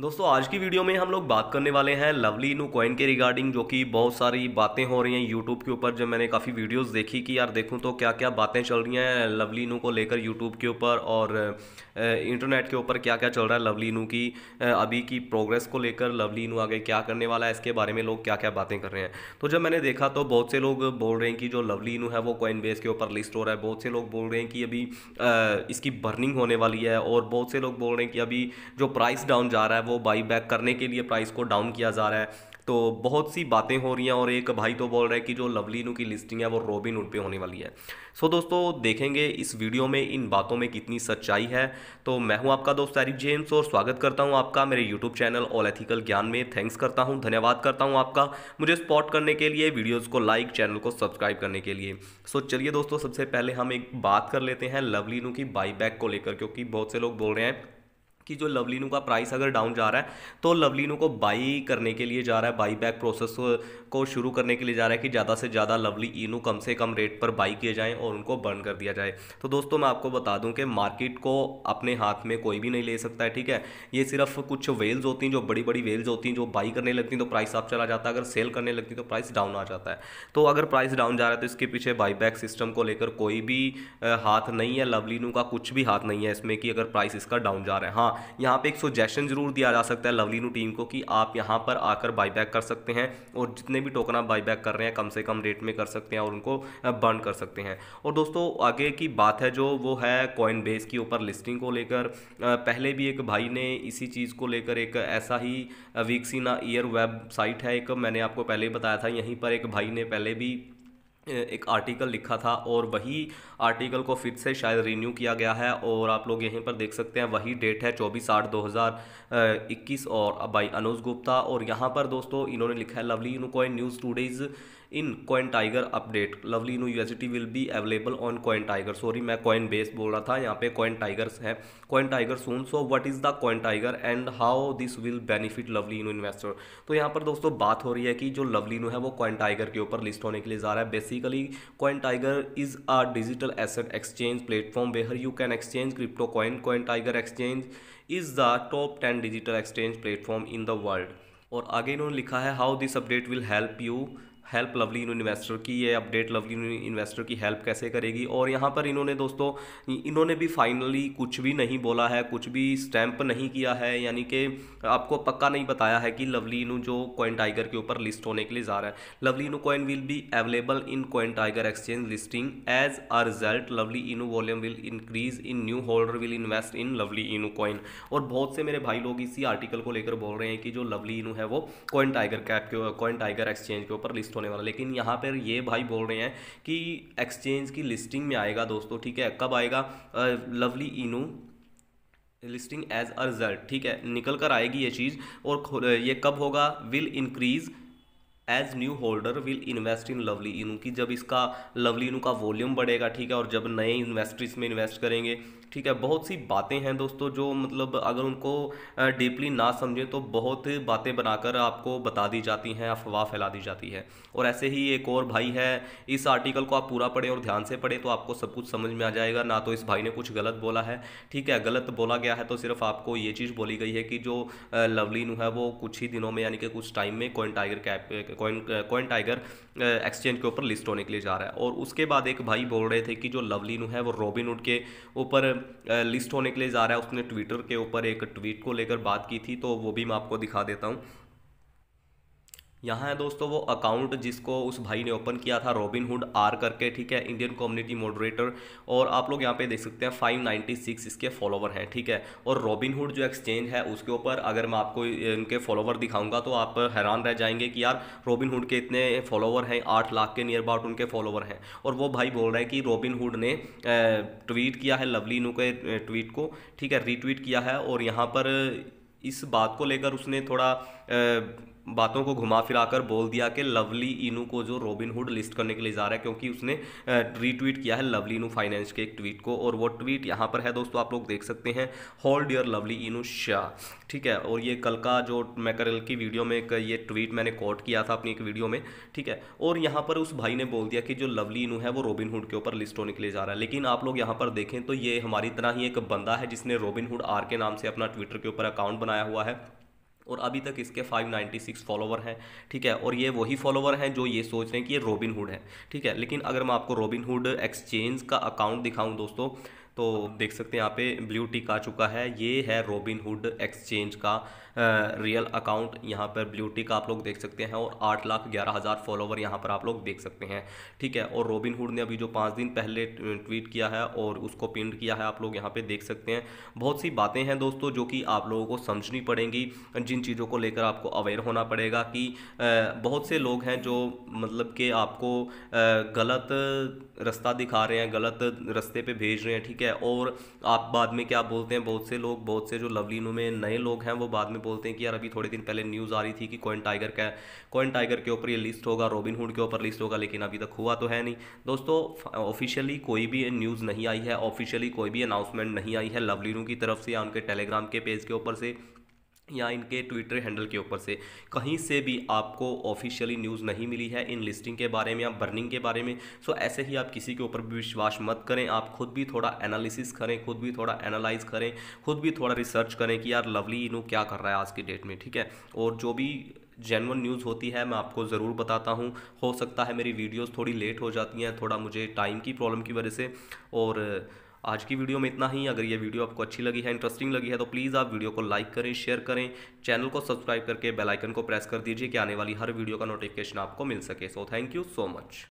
दोस्तों आज की वीडियो में हम लोग बात करने वाले हैं लवली इनू कॉइन के रिगार्डिंग जो कि बहुत सारी बातें हो रही हैं यूट्यूब के ऊपर जब मैंने काफ़ी वीडियोस देखी कि यार देखूं तो क्या क्या बातें चल रही हैं लवली इनू को लेकर यूट्यूब के ऊपर और इंटरनेट के ऊपर क्या क्या चल रहा है लवली इनू की अभी की प्रोग्रेस को लेकर लवली इनू आगे क्या करने वाला है इसके बारे में लोग क्या क्या बातें कर रहे हैं तो जब मैंने देखा तो बहुत से लोग बोल रहे हैं कि जो लवली इनू है वो कॉइन बेस के ऊपर लिस्ट हो रहा है बहुत से लोग बोल रहे हैं कि अभी इसकी बर्निंग होने वाली है और बहुत से लोग बोल रहे हैं कि अभी जो प्राइस डाउन जा रहा है वो बाई बैक करने के लिए प्राइस को डाउन किया जा रहा है तो बहुत सी बातें हो रही हैं और एक भाई तो बोल रहा है कि जो लवलीनू की लिस्टिंग है वो रोबिन उड पे होने वाली है सो so, दोस्तों देखेंगे इस वीडियो में इन बातों में कितनी सच्चाई है तो मैं हूं आपका दोस्त एरिक जेम्स और स्वागत करता हूं आपका मेरे यूट्यूब चैनल ऑल एथिकल ज्ञान में थैंक्स करता हूँ धन्यवाद करता हूँ आपका मुझे सपोर्ट करने के लिए वीडियोज़ को लाइक चैनल को सब्सक्राइब करने के लिए सो so, चलिए दोस्तों सबसे पहले हम एक बात कर लेते हैं लवलीनू की बाई को लेकर क्योंकि बहुत से लोग बोल रहे हैं कि जो लवलिनो का प्राइस अगर डाउन जा रहा है तो लवलिनो को बाई करने के लिए जा रहा है बाई बैक प्रोसेस को शुरू करने के लिए जा रहा है कि ज़्यादा से ज़्यादा लवली इनो कम से कम रेट पर बाई किए जाएँ और उनको बर्न कर दिया जाए तो दोस्तों मैं आपको बता दूँ कि मार्केट को अपने हाथ में कोई भी नहीं ले सकता है ठीक है ये सिर्फ कुछ वेल्स होती हैं जो बड़ी बड़ी वेल्स होती हैं जो बाई करने लगती हैं तो प्राइस आप चला जाता है अगर सेल करने लगती तो प्राइस डाउन आ जाता है तो अगर प्राइस डाउन जा रहा है तो इसके पीछे बाईबैक सिस्टम को लेकर कोई भी हाथ नहीं है लवलिनू का कुछ भी हाथ नहीं है इसमें कि अगर प्राइस इसका डाउन जा रहा है हाँ यहाँ पे एक सुजेशन जरूर दिया जा सकता है लवलीनू टीम को कि आप यहाँ पर आकर बाईबैक कर सकते हैं और जितने भी टोकन आप बाईबैक कर रहे हैं कम से कम रेट में कर सकते हैं और उनको बर्न कर सकते हैं और दोस्तों आगे की बात है जो वो है कॉइन बेस के ऊपर लिस्टिंग को लेकर पहले भी एक भाई ने इसी चीज़ को लेकर एक ऐसा ही वीक्सीना ईयर वेबसाइट है एक मैंने आपको पहले बताया था यहीं पर एक भाई ने पहले भी एक आर्टिकल लिखा था और वही आर्टिकल को फिर से शायद रिन्यू किया गया है और आप लोग यहीं पर देख सकते हैं वही डेट है चौबीस आठ दो हज़ार इक्कीस और बाई अनुज गुप्ता और यहां पर दोस्तों इन्होंने लिखा है lovely Inu coin news today's in coin tiger update lovely Inu university will be available on coin tiger sorry मैं कॉइन बेस बोल रहा था यहाँ पे कॉइन टाइगर्स है coin tiger soon so what is the coin tiger and how this will benefit lovely Inu investor तो यहाँ पर दोस्तों बात हो रही है कि जो लवली इनू है वो कॉइन टाइगर के ऊपर लिस्ट होने के लिए जा रहा है basic basically coin tiger is a digital asset exchange platform where you can exchange crypto coin coin tiger exchange is the top ten digital exchange platform in the world और आगे इन्होंने लिखा है how this update will help you help lovely investor की ये update lovely investor की help कैसे करेगी और यहाँ पर इन्होंने दोस्तों इन्होंने भी फाइनली कुछ भी नहीं बोला है कुछ भी स्टैंप नहीं किया है यानी कि आपको पक्का नहीं बताया है कि लवली इनू जो कॉइन टाइगर के ऊपर लिस्ट होने के लिए जा रहा है lovely Inu coin will be available in coin tiger exchange listing as a result lovely Inu volume will increase in new holder will invest in lovely Inu coin और बहुत से मेरे भाई लोग इसी आर्टिकल को लेकर बोल रहे हैं कि जो लवली इनू है वो कॉइन टाइगर कैप के कॉइन टाइगर एक्सचेंज के ऊपर लिस्ट होने वाला लेकिन यहाँ पर ये भाई बोल रहे हैं कि एक्सचेंज की लिस्टिंग में आएगा दोस्तों ठीक है कब आएगा लवली इनू लिस्टिंग एज अ रिजल्ट ठीक है निकल कर आएगी ये चीज़ और ये कब होगा will increase as new holder will invest in lovely Inu की जब इसका लवली इनू का वॉल्यूम बढ़ेगा ठीक है और जब नए इन्वेस्टर्स में इन्वेस्ट करेंगे ठीक है बहुत सी बातें हैं दोस्तों जो मतलब अगर उनको डीपली ना समझें तो बहुत बातें बनाकर आपको बता दी जाती हैं अफवाह फैला दी जाती है और ऐसे ही एक और भाई है इस आर्टिकल को आप पूरा पढ़ें और ध्यान से पढ़ें तो आपको सब कुछ समझ में आ जाएगा ना तो इस भाई ने कुछ गलत बोला है ठीक है गलत बोला गया है तो सिर्फ आपको ये चीज़ बोली गई है कि जो नू है वो कुछ ही दिनों में यानी कि कुछ टाइम में coin tiger cap coin coin tiger exchange के ऊपर लिस्ट होने के लिए जा रहा है और उसके बाद एक भाई बोल रहे थे कि जो नू है वो रॉबिनहुड के ऊपर लिस्ट होने के लिए जा रहा है उसने ट्विटर के ऊपर एक ट्वीट को लेकर बात की थी तो वो भी मैं आपको दिखा देता हूँ यहाँ है दोस्तों वो अकाउंट जिसको उस भाई ने ओपन किया था रॉबिनहुड आर करके ठीक है इंडियन कम्युनिटी मॉडरेटर और आप लोग यहाँ पे देख सकते हैं 596 इसके फॉलोवर हैं ठीक है और रॉबिनहुड जो एक्सचेंज है उसके ऊपर अगर मैं आपको इनके फॉलोवर दिखाऊंगा तो आप हैरान रह जाएंगे कि यार रॉबिनहुड के इतने फॉलोवर हैं आठ लाख के नियर अबाउट उनके फॉलोवर हैं और वो भाई बोल रहे हैं कि रॉबिनहुड ने ट्वीट किया है लवली नू के ट्वीट को ठीक है रीट्वीट किया है और यहाँ पर इस बात को लेकर उसने थोड़ा बातों को घुमा फिरा कर बोल दिया कि लवली इनू को जो रॉबिनहुड लिस्ट करने के लिए जा रहा है क्योंकि उसने रीट्वीट किया है लवली इनू फाइनेंस के एक ट्वीट को और वो ट्वीट यहाँ पर है दोस्तों आप लोग देख सकते हैं हॉल डियर लवली इनू शाह ठीक है और ये कल का जो मैं करल की वीडियो में एक ये ट्वीट मैंने कॉट किया था अपनी एक वीडियो में ठीक है और यहाँ पर उस भाई ने बोल दिया कि जो लवली इनू है वो रॉबिनहुड के ऊपर लिस्ट होने के लिए जा रहा है लेकिन आप लोग यहाँ पर देखें तो ये हमारी तरह ही एक बंदा है जिसने रॉबिनहुड आर के नाम से अपना ट्विटर के ऊपर अकाउंट बनाया हुआ है और अभी तक इसके 596 फॉलोवर हैं ठीक है और ये वही फॉलोवर हैं जो ये सोच रहे हैं कि ये रॉबिन हुड है ठीक है लेकिन अगर मैं आपको रॉबिनहुड एक्सचेंज का अकाउंट दिखाऊँ दोस्तों तो देख सकते हैं यहाँ पे ब्लू टिक आ चुका है ये है रॉबिन हुड एक्सचेंज का रियल अकाउंट यहाँ पर ब्लू टिक आप लोग देख सकते हैं और आठ लाख ग्यारह हज़ार फॉलोवर यहाँ पर आप लोग देख सकते हैं ठीक है और रॉबिन हुड ने अभी जो पाँच दिन पहले ट्वीट किया है और उसको पिंड किया है आप लोग यहाँ पर देख सकते हैं बहुत सी बातें हैं दोस्तों जो कि आप लोगों को समझनी पड़ेंगी जिन चीज़ों को लेकर आपको अवेयर होना पड़ेगा कि बहुत से लोग हैं जो मतलब कि आपको गलत रास्ता दिखा रहे हैं गलत रास्ते पर भेज रहे हैं ठीक है है और आप बाद में क्या बोलते हैं बहुत से लोग बहुत से जो लवलीनों में नए लोग हैं वो बाद में बोलते हैं कि यार अभी थोड़े दिन पहले न्यूज़ आ रही थी कि कॉइन टाइगर का कॉइन टाइगर के ऊपर ये लिस्ट होगा रॉबिन हुड के ऊपर लिस्ट होगा लेकिन अभी तक हुआ तो है नहीं दोस्तों ऑफिशियली कोई भी न्यूज़ नहीं आई है ऑफिशियली कोई भी अनाउंसमेंट नहीं आई है लवलीनू की तरफ से या उनके टेलीग्राम के पेज के ऊपर से या इनके ट्विटर हैंडल के ऊपर से कहीं से भी आपको ऑफिशियली न्यूज़ नहीं मिली है इन लिस्टिंग के बारे में या बर्निंग के बारे में सो ऐसे ही आप किसी के ऊपर भी विश्वास मत करें आप खुद भी थोड़ा एनालिसिस करें खुद भी थोड़ा एनालाइज करें खुद भी थोड़ा रिसर्च करें कि यार लवली इनू क्या कर रहा है आज की डेट में ठीक है और जो भी जेनवन न्यूज़ होती है मैं आपको ज़रूर बताता हूँ हो सकता है मेरी वीडियोज़ थोड़ी लेट हो जाती हैं थोड़ा मुझे टाइम की प्रॉब्लम की वजह से और आज की वीडियो में इतना ही अगर ये वीडियो आपको अच्छी लगी है इंटरेस्टिंग लगी है तो प्लीज़ आप वीडियो को लाइक करें शेयर करें चैनल को सब्सक्राइब करके बेलाइकन को प्रेस कर दीजिए कि आने वाली हर वीडियो का नोटिफिकेशन आपको मिल सके so thank you so much